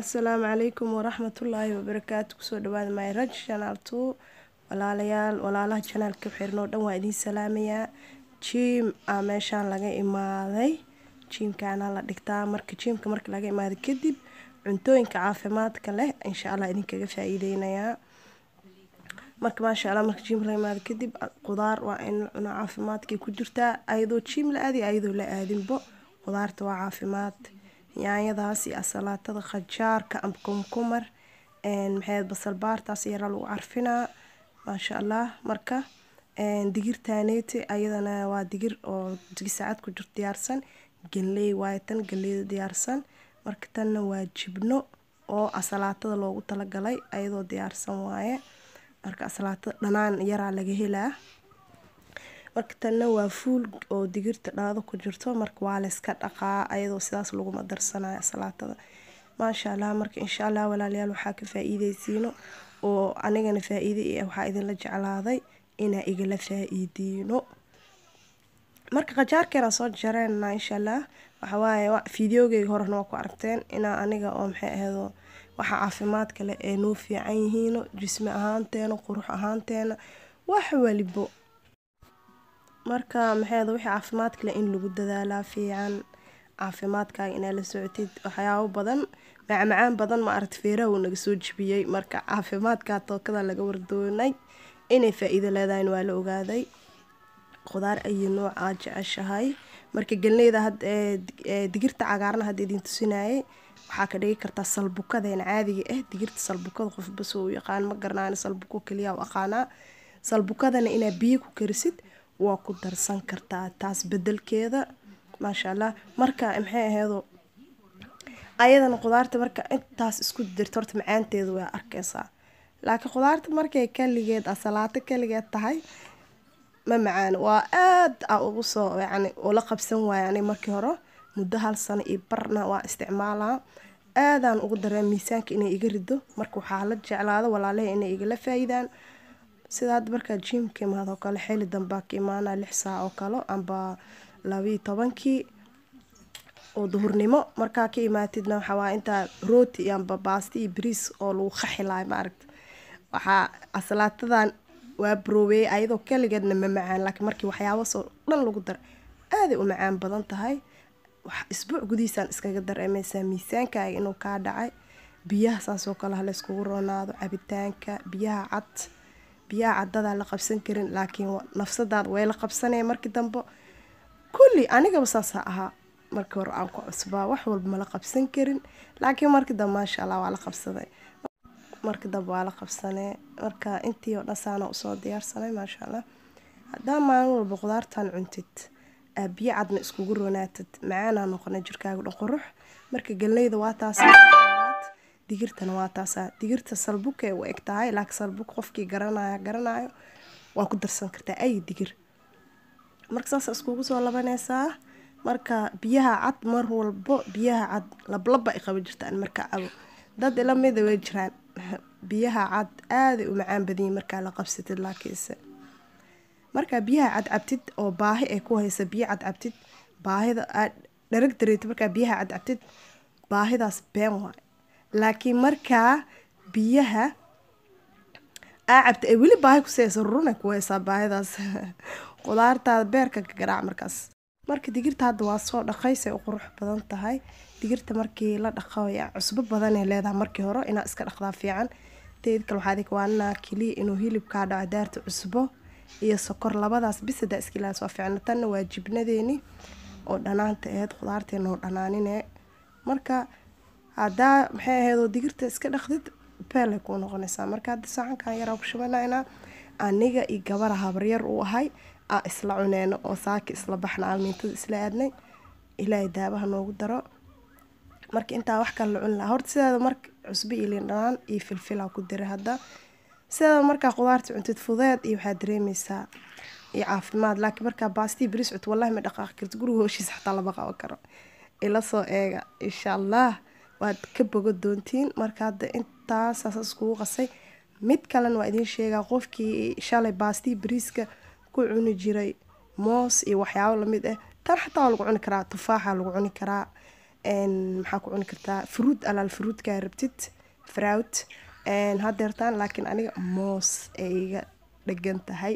asalaamu calaykum waraxmatullaahi wabarakaatu kusoo dhawaada mayraj janaal two walaalayaal walaalaha janaalka xirnoo dhan waa idiin salaamayaa jiim aa ah, meeshaan laga imaaday jiimkaana la dhigtaa marka jiimka marka laga imaaday kadib cuntooyinka caafimaadka leh insha allah idinkaga faa-iideynayaa marka maasha allah marka jiimka laga imaaday kadib qudaar waa in la cuno caafimaadkay ku jirtaa ayadoo jiim la aadiy ayadoo la aadinbo qudaarta waa caafimaad yaanyadaas iyo asalaatada khajaarka ama kumkumar maxay basal baartaas yaraa lagu carfinaa maasha allah marka digirtaaneyte ayadana waa digir oo digsaacad ku jir diyaarsan galey waayo tan galeyda diyaarsan marka tanna waa jibno oo asalaatada loogu talagalay ayadoo diyaarsan waaye marka asalaatada dhanaan yaraa laga helaa marka tanna waa fuul oo digirta dhaado ku jirto marka waa layska dhaqaa ayadoo sidaas laguma darsanaya salaatada maasha allah marka insha allah walaalayaal waxaa ka faa oo anigana faa-iide waxaa idinla jeclaaday inaa igala faa-iidiino marka qajaarkeena soo jareenna insha allah waxawaaye fideogeyga horena waa ku aragteen inaa aniga oo maxay ahaydo waxa caafimaad kale ee noo fiican yihiino jismi ahaanteena qurux ahaanteena wax walibo marka maxay ahayd wixii caafimaadka leh in lagu dadaalaa fiican caafimaadkaaga inaa la socotid waxyaabo badan macmacaan badan ma aragti feeraha wuu naga soo jibiyey marka caafimaadka tookada laga wardoonay inay faa'iido leedahayna waa la ogaaday khudaar ayay nooca jeceshahay marka galneyda hadda digirta cagaarna hadda idin tusinayay waxaa ka dhigi kartaa salbukadeen caadiga ah digirta salbukada qofba soo u yaqaan ma garanaan salbuko keliya u aqaanaa salbukadana inaa biyo ku karisid waa ku darsan kartaa taas bedelkeeda maasha allah marka maxay aheedo ayadana khudaarta marka intaas isku jirto horta macaanteeda waa arkaysaa laakiin khudaarta markay kaligeed asalaato ah, kaligeed tahay ma macaano waa aad a ah ugu soo yani ula qabsan waaya ani markii hore muddo hal sano iyo barna waa isticmaalaa aadaan ugu dareen miisaanka inay iga rido marka waxaa la jeclaada walaalaha inay igala faayidaan sida markaa jimka imaado oo kale xili dambaa ka imaana lix saac oo kale amba labayo tobankii oo duhurnimo markaa ka imaatidna waxaawaa intaa rooti amba baasti iyo bariis oo lagu qaxilaay maaragta waxaa aslaatadan waa broobeeyey ayadoo kaligeedna ma macaan laakiin markii waxyaabasoo dhan lagu dar aaday u macaan badan tahay isbuuc gudihiisaan iskaga dareemaysaa miisaankaaga inuu kaa dhacay biyaha saasoo kale ha layskugu roonaado cabitaanka biyaha cad biyaa cadada la qabsan karin laakiin nafsadaad way la qabsanaya markii dambe kulli anigaba saasaa ahaa markii hore aan ku cusbaa wax walba mala qabsan karin laakiin markii dambe maasha allah waa la qabsaday markii dambe waa la qabsanee marka intii oo dhan saana usoo diyaarsanay maasha allah haddaa maalin walba qudaartaan cuntid biyo cadna iskugu ronaatid macaanaa noqona jirkaaga dhan qurux marka galneyda waa taas digirtan waa taasaa digirta salbuka u egtahay tahay laak salbuk qofkii garanaya garanaayo waa ku darsan kartaa ay digir marka saasa iskugu soo labanaysaa marka biyaha cad mar walbo biyaha cad lablaba ay qaba jirta aan cabo dad ila way jiraan biyaha cad aada u macaan badiyin markaa la qabsatid laakiinse markaa biyaha cad cabtid oo baahi ay ku haysa biyo cad cabtid baahida aad dharag dareetid markaa biyaha cad cabtid baahidaas been waay laakiin markaa biyaha aa cabta ee weli baahi kuseysa rurun kuweysaa baahidaas qudaartaada beerka ka markaas marka digirta hadda waa soo dhaqaysay u qurux badan tahay digirta markii la dhaqaya cusbo badanay leedahay markii hore inaa iska dhaqdaa fiican teed kale waxaa adig waanaa keliya inuu hilibkaa dhaco daarta cusbo iyo sokor labadaas bisadaa iskilaas waa fiicna tanna waa jibnadeeni oo dhanaanta aheyd qudaarteena oo dhanaanine marka hadaa maxay ahaydoo digirta iska dhaqdid bele kuu noqonaysaa marka hadda saxankan yaraa ku aniga iyo gabara habaryar uu ahay a isla cuneyno oo saaki isla baxna aalmiintada isla aadnay ilaahay daabaha noogu daro marka intaa wax kale la cuni lahaa horta sidaada marka cusbo iyo liindhanaan iyo filfilaa ku dira hadda sidaada markaa qudaarta cuntid fudeed iyo waxaa dareemeysaa iyo caafimaad laakiin markaa baastii bariis cunto wallahi ma dhaqaaqi karto guriga hooshiisa xataa lama qaban karo ila soo eega insha allah waad ka boga doontiin marka hadda intaasaas iskugu qasay mid kalena waa idiin sheegaa qofkii shalay baastii briiska ku cuni jiray moos iyo waxyaabo lamid ah eh. tan xataa waa lagu cuni karaa tufaaxa lagu cuni karaa maxaa ku cuni kartaa fruud alaal fruudkaa rabtid fraut hadeertaan laakiin aniga moos ee iga dhegan tahay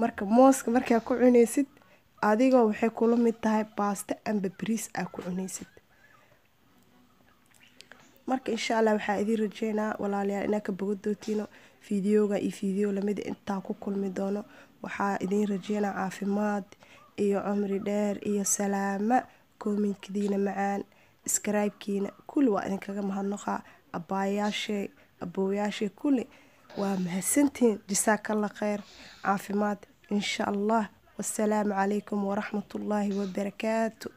marka mooska markaa ku cuneysid adigoo waxay kula mid tahay baasto amba briis aa ku cuneysid marka insha allah waxaa idiin rajeynaa walaalayaal inaa ka boga fideoga iyo fideo lamida intaa ku kulmi doono waxaa idiin rajeynaa caafimaad iyo cumri dheer iyo salaama koominkidiina macaan iskaraybkiina kulli waa idinkaga mahadnoqaa abaayaashay abooyaashay kulli waa mahadsantihiin jasaakalla kheyr caafimaad insha allah wasalaamu calaykum waraxmatullaahi wabarakaatu